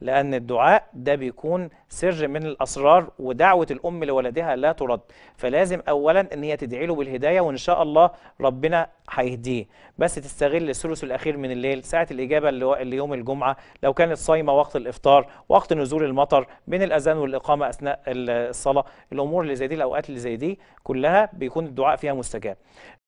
لأن الدعاء ده بيكون سر من الأسرار ودعوة الأم لولدها لا ترد فلازم أولا أن هي تدعي له بالهداية وإن شاء الله ربنا هيهديه بس تستغل الثلث الأخير من الليل ساعة الإجابة اللي يوم الجمعة لو كانت صايمة وقت الإفطار وقت نزول المطر بين الأذان والإقامة أثناء الصلاة الأمور اللي زي دي الأوقات اللي زي دي كلها بيكون الدعاء فيها مستجاب